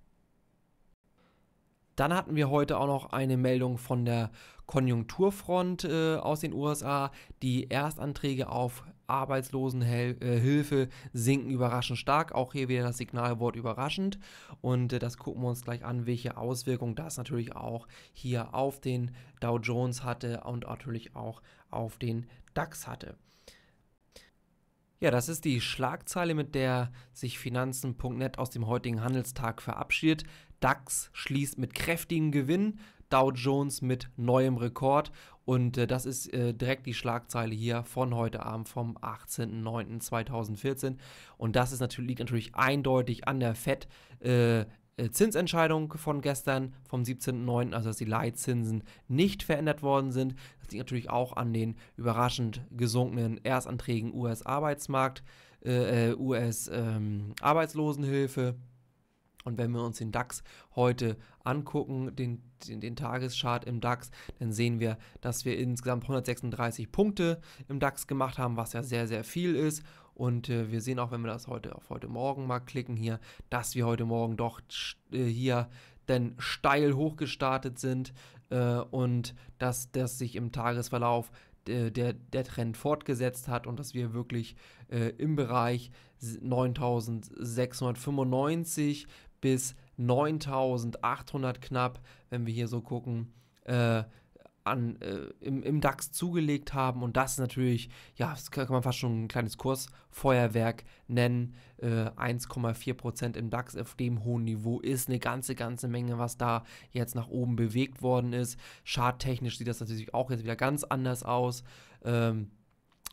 Dann hatten wir heute auch noch eine Meldung von der Konjunkturfront äh, aus den USA. Die Erstanträge auf Arbeitslosenhilfe sinken überraschend stark. Auch hier wieder das Signalwort überraschend. Und äh, das gucken wir uns gleich an, welche Auswirkungen das natürlich auch hier auf den Dow Jones hatte und natürlich auch auf den DAX hatte. Ja, das ist die Schlagzeile, mit der sich Finanzen.net aus dem heutigen Handelstag verabschiedet. DAX schließt mit kräftigem Gewinn, Dow Jones mit neuem Rekord und äh, das ist äh, direkt die Schlagzeile hier von heute Abend vom 18.09.2014 und das ist natürlich, liegt natürlich eindeutig an der FED. Äh, äh Zinsentscheidung von gestern, vom 17.09., also dass die Leitzinsen nicht verändert worden sind. Das liegt natürlich auch an den überraschend gesunkenen Erstanträgen US-Arbeitsmarkt, äh, äh US-Arbeitslosenhilfe. Ähm, und wenn wir uns den DAX heute angucken, den, den, den, Tageschart im DAX, dann sehen wir, dass wir insgesamt 136 Punkte im DAX gemacht haben, was ja sehr, sehr viel ist. Und äh, wir sehen auch, wenn wir das heute auf heute Morgen mal klicken hier, dass wir heute Morgen doch äh, hier denn steil hochgestartet sind äh, und dass das sich im Tagesverlauf äh, der, der Trend fortgesetzt hat und dass wir wirklich äh, im Bereich 9695 bis 9800 knapp, wenn wir hier so gucken, äh, an, äh, im, im, DAX zugelegt haben. Und das ist natürlich, ja, das kann man fast schon ein kleines Kursfeuerwerk nennen. Äh, 1,4% im DAX auf dem hohen Niveau ist eine ganze, ganze Menge, was da jetzt nach oben bewegt worden ist. Charttechnisch sieht das natürlich auch jetzt wieder ganz anders aus. Ähm,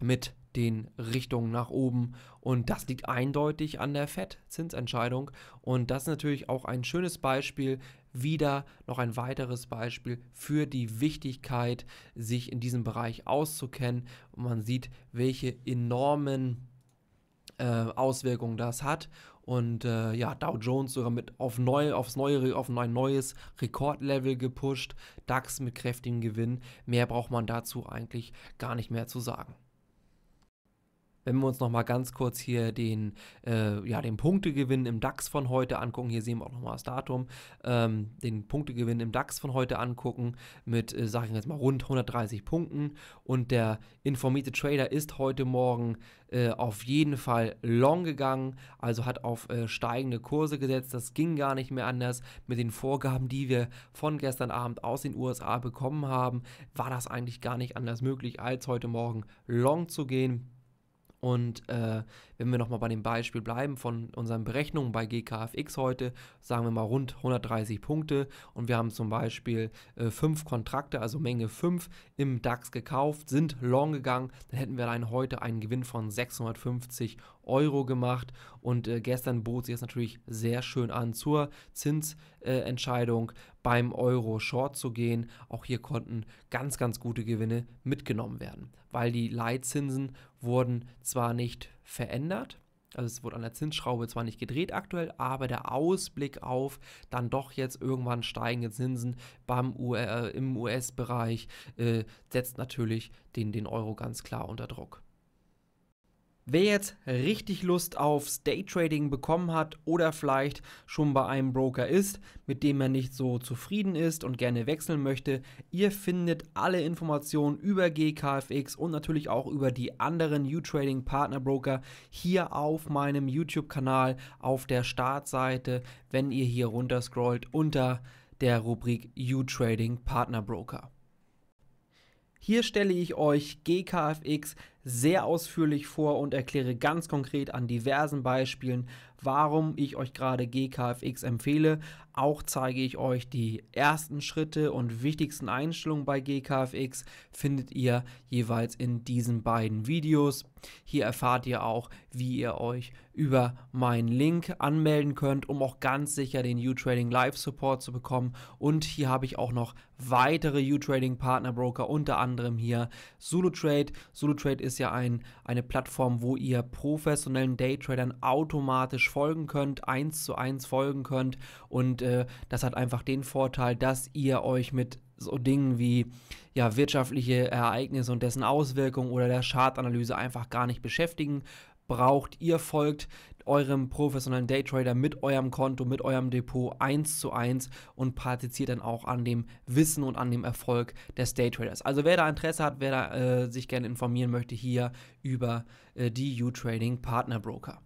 mit den Richtungen nach oben. Und das liegt eindeutig an der FED-Zinsentscheidung. Und das ist natürlich auch ein schönes Beispiel, wieder noch ein weiteres Beispiel für die Wichtigkeit, sich in diesem Bereich auszukennen. Und man sieht, welche enormen äh, Auswirkungen das hat. Und äh, ja, Dow Jones sogar mit auf, neu, aufs neue, auf ein neues Rekordlevel gepusht. DAX mit kräftigem Gewinn. Mehr braucht man dazu eigentlich gar nicht mehr zu sagen. Wenn wir uns nochmal ganz kurz hier den, äh, ja, den Punktegewinn im DAX von heute angucken, hier sehen wir auch nochmal das Datum, ähm, den Punktegewinn im DAX von heute angucken mit, äh, sage ich jetzt mal, rund 130 Punkten und der informierte Trader ist heute Morgen äh, auf jeden Fall long gegangen, also hat auf äh, steigende Kurse gesetzt, das ging gar nicht mehr anders. Mit den Vorgaben, die wir von gestern Abend aus den USA bekommen haben, war das eigentlich gar nicht anders möglich, als heute Morgen long zu gehen und äh, wenn wir nochmal bei dem Beispiel bleiben von unseren Berechnungen bei GKFX heute, sagen wir mal rund 130 Punkte und wir haben zum Beispiel 5 äh, Kontrakte, also Menge 5 im DAX gekauft, sind long gegangen, dann hätten wir allein heute einen Gewinn von 650 Euro gemacht und äh, gestern bot sich das natürlich sehr schön an, zur Zinsentscheidung äh, beim Euro Short zu gehen. Auch hier konnten ganz, ganz gute Gewinne mitgenommen werden, weil die Leitzinsen wurden zwar nicht verändert, also es wurde an der Zinsschraube zwar nicht gedreht aktuell, aber der Ausblick auf dann doch jetzt irgendwann steigende Zinsen beim U äh, im US-Bereich äh, setzt natürlich den, den Euro ganz klar unter Druck. Wer jetzt richtig Lust auf Daytrading bekommen hat oder vielleicht schon bei einem Broker ist, mit dem er nicht so zufrieden ist und gerne wechseln möchte, ihr findet alle Informationen über GKFX und natürlich auch über die anderen U-Trading Partner Broker hier auf meinem YouTube-Kanal auf der Startseite, wenn ihr hier runter scrollt unter der Rubrik U-Trading Partner Broker. Hier stelle ich euch GKFX sehr ausführlich vor und erkläre ganz konkret an diversen Beispielen, warum ich euch gerade GKFX empfehle. Auch zeige ich euch die ersten Schritte und wichtigsten Einstellungen bei GKFX, findet ihr jeweils in diesen beiden Videos. Hier erfahrt ihr auch, wie ihr euch über meinen Link anmelden könnt, um auch ganz sicher den U-Trading Live Support zu bekommen. Und hier habe ich auch noch weitere U-Trading Partner Broker, unter anderem hier SoloTrade. SoloTrade ist ja ein, eine Plattform, wo ihr professionellen Daytradern automatisch folgen könnt, eins zu eins folgen könnt und äh, das hat einfach den Vorteil, dass ihr euch mit so Dingen wie ja, wirtschaftliche Ereignisse und dessen Auswirkungen oder der Chartanalyse einfach gar nicht beschäftigen braucht. Ihr folgt eurem professionellen Daytrader mit eurem Konto, mit eurem Depot eins zu eins und partiziert dann auch an dem Wissen und an dem Erfolg des Daytraders. Also wer da Interesse hat, wer da äh, sich gerne informieren möchte, hier über äh, die U-Trading Partner Broker.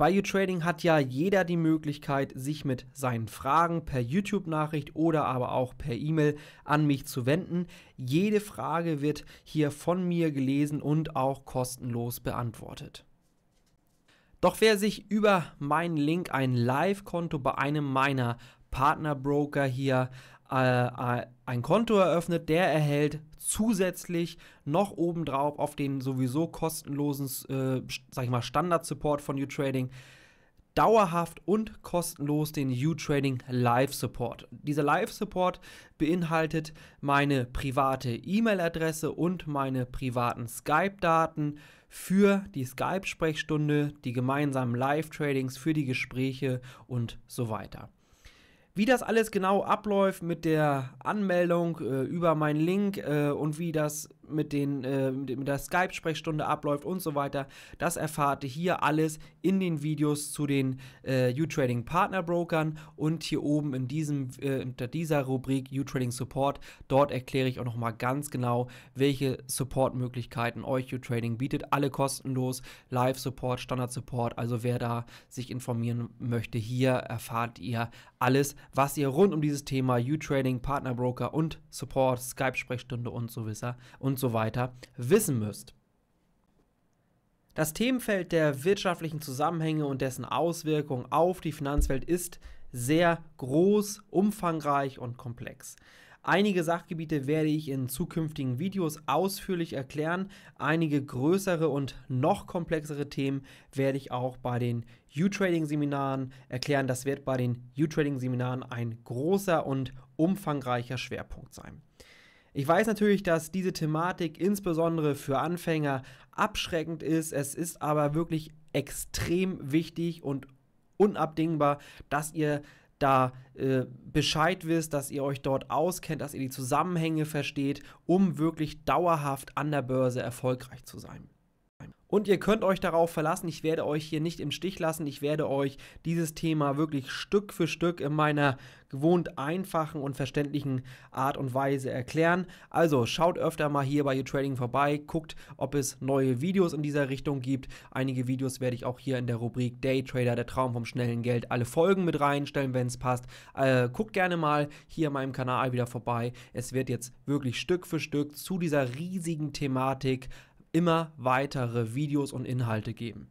Bei U-Trading hat ja jeder die Möglichkeit, sich mit seinen Fragen per YouTube-Nachricht oder aber auch per E-Mail an mich zu wenden. Jede Frage wird hier von mir gelesen und auch kostenlos beantwortet. Doch wer sich über meinen Link ein Live-Konto bei einem meiner Partnerbroker hier äh, äh, ein Konto eröffnet, der erhält zusätzlich noch obendrauf auf den sowieso kostenlosen, äh, sag ich mal, Standard-Support von U-Trading dauerhaft und kostenlos den U-Trading Live Support. Dieser Live Support beinhaltet meine private E-Mail-Adresse und meine privaten Skype-Daten für die Skype-Sprechstunde, die gemeinsamen Live-Tradings, für die Gespräche und so weiter. Wie das alles genau abläuft mit der Anmeldung äh, über meinen Link äh, und wie das mit den äh, mit der Skype-Sprechstunde abläuft und so weiter. Das erfahrt ihr hier alles in den Videos zu den äh, U-Trading Partner Brokern und hier oben in diesem äh, unter dieser Rubrik U-Trading Support. Dort erkläre ich auch nochmal ganz genau, welche Support-Möglichkeiten euch U-Trading bietet. Alle kostenlos, Live-Support, Standard-Support. Also wer da sich informieren möchte, hier erfahrt ihr alles, was ihr rund um dieses Thema U-Trading Partner Broker und Support, Skype-Sprechstunde und so weiter und so weiter wissen müsst. Das Themenfeld der wirtschaftlichen Zusammenhänge und dessen Auswirkungen auf die Finanzwelt ist sehr groß, umfangreich und komplex. Einige Sachgebiete werde ich in zukünftigen Videos ausführlich erklären. Einige größere und noch komplexere Themen werde ich auch bei den U-Trading-Seminaren erklären. Das wird bei den U-Trading-Seminaren ein großer und umfangreicher Schwerpunkt sein. Ich weiß natürlich, dass diese Thematik insbesondere für Anfänger abschreckend ist. Es ist aber wirklich extrem wichtig und unabdingbar, dass ihr da äh, Bescheid wisst, dass ihr euch dort auskennt, dass ihr die Zusammenhänge versteht, um wirklich dauerhaft an der Börse erfolgreich zu sein. Und ihr könnt euch darauf verlassen, ich werde euch hier nicht im Stich lassen. Ich werde euch dieses Thema wirklich Stück für Stück in meiner gewohnt einfachen und verständlichen Art und Weise erklären. Also schaut öfter mal hier bei U-Trading vorbei, guckt, ob es neue Videos in dieser Richtung gibt. Einige Videos werde ich auch hier in der Rubrik Daytrader, der Traum vom schnellen Geld, alle Folgen mit reinstellen, wenn es passt. Äh, guckt gerne mal hier in meinem Kanal wieder vorbei. Es wird jetzt wirklich Stück für Stück zu dieser riesigen Thematik immer weitere Videos und Inhalte geben.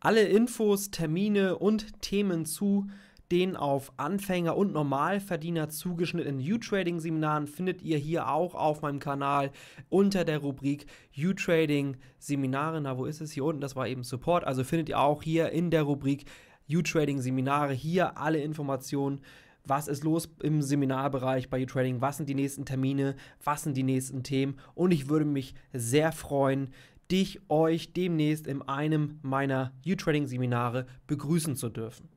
Alle Infos, Termine und Themen zu den auf Anfänger und Normalverdiener zugeschnittenen U-Trading-Seminaren findet ihr hier auch auf meinem Kanal unter der Rubrik U-Trading-Seminare. Na, wo ist es? Hier unten, das war eben Support. Also findet ihr auch hier in der Rubrik U-Trading-Seminare hier alle Informationen was ist los im Seminarbereich bei u trading was sind die nächsten Termine, was sind die nächsten Themen und ich würde mich sehr freuen, dich, euch demnächst in einem meiner U-Trading-Seminare begrüßen zu dürfen.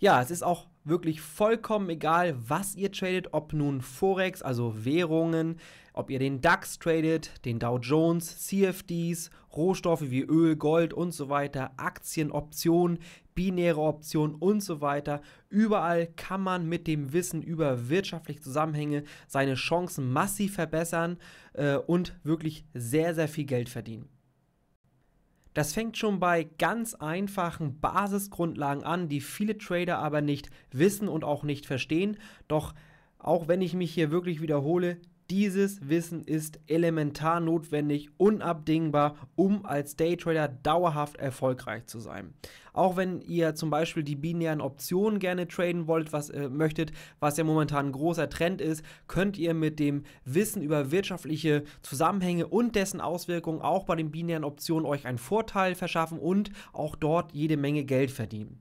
Ja, es ist auch wirklich vollkommen egal, was ihr tradet, ob nun Forex, also Währungen, ob ihr den DAX tradet, den Dow Jones, CFDs, Rohstoffe wie Öl, Gold und so weiter, Aktien, Optionen, binäre Optionen und so weiter. Überall kann man mit dem Wissen über wirtschaftliche Zusammenhänge seine Chancen massiv verbessern äh, und wirklich sehr, sehr viel Geld verdienen. Das fängt schon bei ganz einfachen Basisgrundlagen an, die viele Trader aber nicht wissen und auch nicht verstehen. Doch auch wenn ich mich hier wirklich wiederhole, dieses Wissen ist elementar notwendig, unabdingbar, um als Daytrader dauerhaft erfolgreich zu sein. Auch wenn ihr zum Beispiel die binären Optionen gerne traden wollt, was äh, möchtet, was ja momentan ein großer Trend ist, könnt ihr mit dem Wissen über wirtschaftliche Zusammenhänge und dessen Auswirkungen auch bei den binären Optionen euch einen Vorteil verschaffen und auch dort jede Menge Geld verdienen.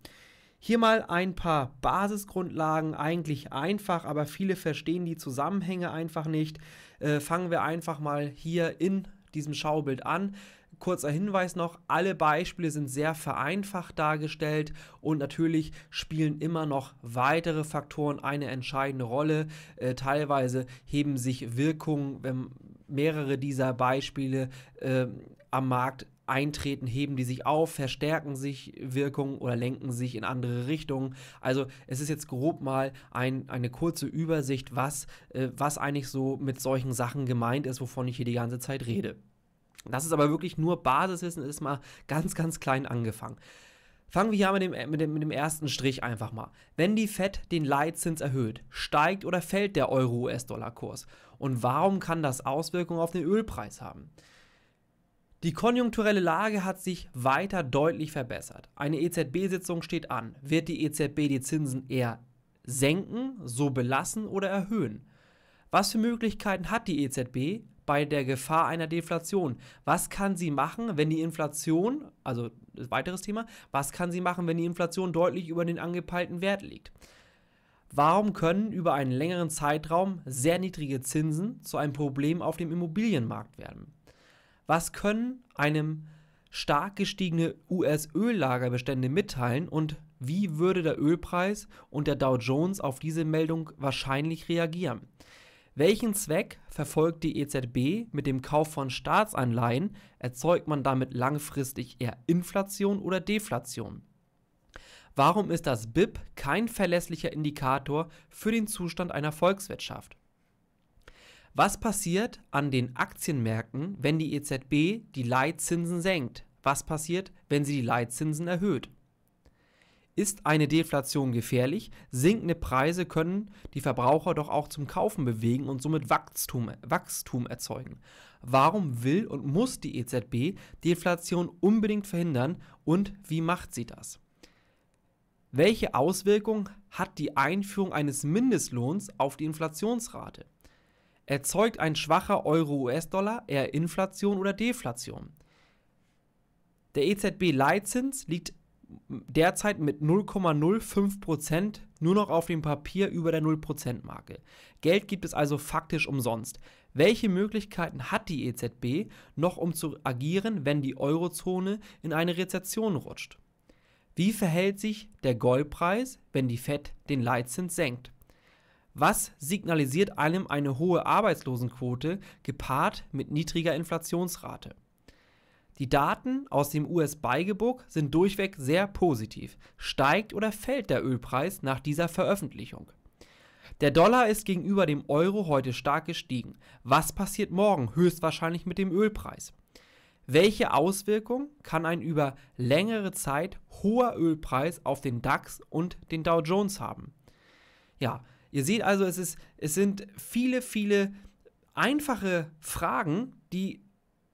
Hier mal ein paar Basisgrundlagen, eigentlich einfach, aber viele verstehen die Zusammenhänge einfach nicht. Äh, fangen wir einfach mal hier in diesem Schaubild an. Kurzer Hinweis noch, alle Beispiele sind sehr vereinfacht dargestellt und natürlich spielen immer noch weitere Faktoren eine entscheidende Rolle. Äh, teilweise heben sich Wirkungen, wenn mehrere dieser Beispiele äh, am Markt eintreten, heben die sich auf, verstärken sich Wirkungen oder lenken sich in andere Richtungen. Also es ist jetzt grob mal ein, eine kurze Übersicht, was, äh, was eigentlich so mit solchen Sachen gemeint ist, wovon ich hier die ganze Zeit rede. Das ist aber wirklich nur Basiswissen, ist mal ganz, ganz klein angefangen. Fangen wir hier mit dem, äh, mit, dem, mit dem ersten Strich einfach mal. Wenn die FED den Leitzins erhöht, steigt oder fällt der Euro-US-Dollar-Kurs? Und warum kann das Auswirkungen auf den Ölpreis haben? Die konjunkturelle Lage hat sich weiter deutlich verbessert. Eine EZB-Sitzung steht an. Wird die EZB die Zinsen eher senken, so belassen oder erhöhen? Was für Möglichkeiten hat die EZB bei der Gefahr einer Deflation? Was kann sie machen, wenn die Inflation, also weiteres Thema, was kann sie machen, wenn die Inflation deutlich über den angepeilten Wert liegt? Warum können über einen längeren Zeitraum sehr niedrige Zinsen zu einem Problem auf dem Immobilienmarkt werden? Was können einem stark gestiegene US-Öllagerbestände mitteilen und wie würde der Ölpreis und der Dow Jones auf diese Meldung wahrscheinlich reagieren? Welchen Zweck verfolgt die EZB mit dem Kauf von Staatsanleihen? Erzeugt man damit langfristig eher Inflation oder Deflation? Warum ist das BIP kein verlässlicher Indikator für den Zustand einer Volkswirtschaft? Was passiert an den Aktienmärkten, wenn die EZB die Leitzinsen senkt? Was passiert, wenn sie die Leitzinsen erhöht? Ist eine Deflation gefährlich? Sinkende Preise können die Verbraucher doch auch zum Kaufen bewegen und somit Wachstum, Wachstum erzeugen. Warum will und muss die EZB Deflation unbedingt verhindern und wie macht sie das? Welche Auswirkungen hat die Einführung eines Mindestlohns auf die Inflationsrate? Erzeugt ein schwacher Euro-US-Dollar eher Inflation oder Deflation? Der EZB-Leitzins liegt derzeit mit 0,05% nur noch auf dem Papier über der 0%-Marke. Geld gibt es also faktisch umsonst. Welche Möglichkeiten hat die EZB noch, um zu agieren, wenn die Eurozone in eine Rezession rutscht? Wie verhält sich der Goldpreis, wenn die Fed den Leitzins senkt? Was signalisiert einem eine hohe Arbeitslosenquote gepaart mit niedriger Inflationsrate? Die Daten aus dem us beigebuch sind durchweg sehr positiv. Steigt oder fällt der Ölpreis nach dieser Veröffentlichung? Der Dollar ist gegenüber dem Euro heute stark gestiegen. Was passiert morgen höchstwahrscheinlich mit dem Ölpreis? Welche Auswirkungen kann ein über längere Zeit hoher Ölpreis auf den DAX und den Dow Jones haben? Ja, Ihr seht also, es, ist, es sind viele, viele einfache Fragen, die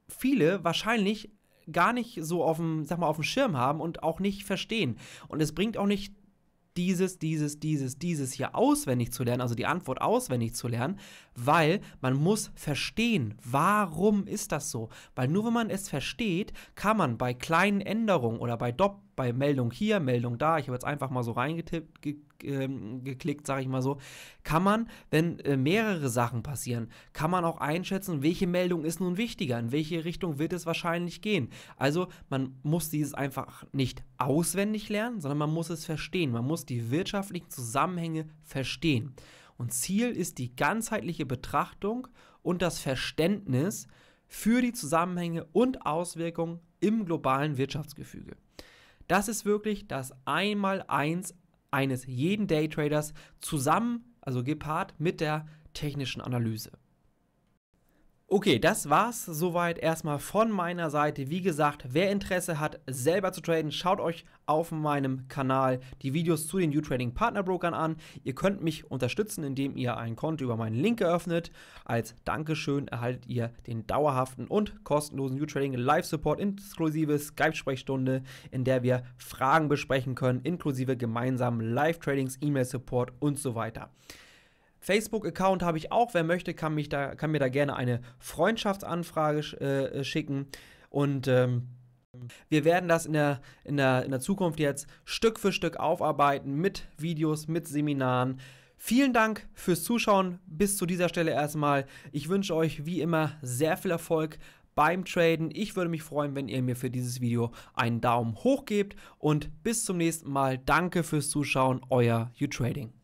viele wahrscheinlich gar nicht so auf dem, sag mal, auf dem Schirm haben und auch nicht verstehen. Und es bringt auch nicht dieses, dieses, dieses, dieses hier auswendig zu lernen, also die Antwort auswendig zu lernen, weil man muss verstehen, warum ist das so? Weil nur wenn man es versteht, kann man bei kleinen Änderungen oder bei Dopp, bei Meldung hier, Meldung da, ich habe jetzt einfach mal so reingetippt, ähm, geklickt, sage ich mal so, kann man, wenn äh, mehrere Sachen passieren, kann man auch einschätzen, welche Meldung ist nun wichtiger, in welche Richtung wird es wahrscheinlich gehen. Also man muss dieses einfach nicht auswendig lernen, sondern man muss es verstehen. Man muss die wirtschaftlichen Zusammenhänge verstehen. Und Ziel ist die ganzheitliche Betrachtung und das Verständnis für die Zusammenhänge und Auswirkungen im globalen Wirtschaftsgefüge. Das ist wirklich das Einmaleins eines jeden Daytraders zusammen, also gepaart mit der technischen Analyse. Okay, das war's soweit erstmal von meiner Seite. Wie gesagt, wer Interesse hat, selber zu traden, schaut euch auf meinem Kanal die Videos zu den U-Trading Partner Brokern an. Ihr könnt mich unterstützen, indem ihr ein Konto über meinen Link eröffnet. Als Dankeschön erhaltet ihr den dauerhaften und kostenlosen U-Trading Live-Support inklusive Skype-Sprechstunde, in der wir Fragen besprechen können, inklusive gemeinsamen Live-Tradings, E-Mail-Support und so weiter. Facebook-Account habe ich auch. Wer möchte, kann, mich da, kann mir da gerne eine Freundschaftsanfrage sch äh, äh, schicken. Und ähm, wir werden das in der, in, der, in der Zukunft jetzt Stück für Stück aufarbeiten mit Videos, mit Seminaren. Vielen Dank fürs Zuschauen. Bis zu dieser Stelle erstmal. Ich wünsche euch wie immer sehr viel Erfolg beim Traden. Ich würde mich freuen, wenn ihr mir für dieses Video einen Daumen hoch gebt und bis zum nächsten Mal. Danke fürs Zuschauen, euer YouTrading.